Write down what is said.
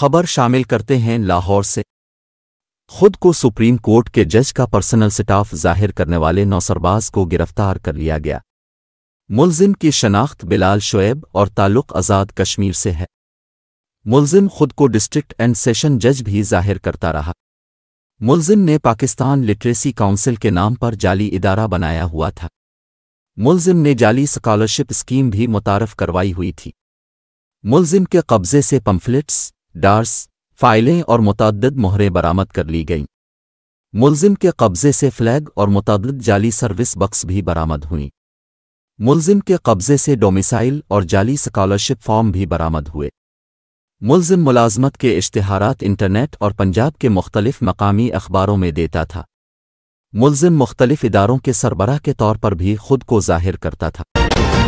खबर शामिल करते हैं लाहौर से खुद को सुप्रीम कोर्ट के जज का पर्सनल स्टाफ जाहिर करने वाले नौसरबाज को गिरफ्तार कर लिया गया मुलजिम की शनाख्त बिलाल शोएब और ताल्लुक आज़ाद कश्मीर से है मुलजिम खुद को डिस्ट्रिक्ट एंड सेशन जज भी जाहिर करता रहा मुलजिम ने पाकिस्तान लिटरेसी काउंसिल के नाम पर जाली इदारा बनाया हुआ था मुलजिम ने जाली स्कॉलरशिप स्कीम भी मुतारफ करवाई हुई थी मुलजिम के कब्जे से पम्फलेट्स डार्स फाइलें और मतदद मोहरें बरामद कर ली गईं मुलजिम के कब्जे से फ्लैग और मतदद जाली सर्विस बक्स भी बरामद हुई मुलजिम के कब्जे से डोमिसाइल और जाली स्कॉलरशिप फॉर्म भी बरामद हुए मुलजिम मुलाजमत के इश्तहार इंटरनेट और पंजाब के मुख्तलिफ मकामी अखबारों में देता था मुलजिम मुख्तलिफ इदारों के सरबराह के तौर पर भी खुद को जाहिर करता था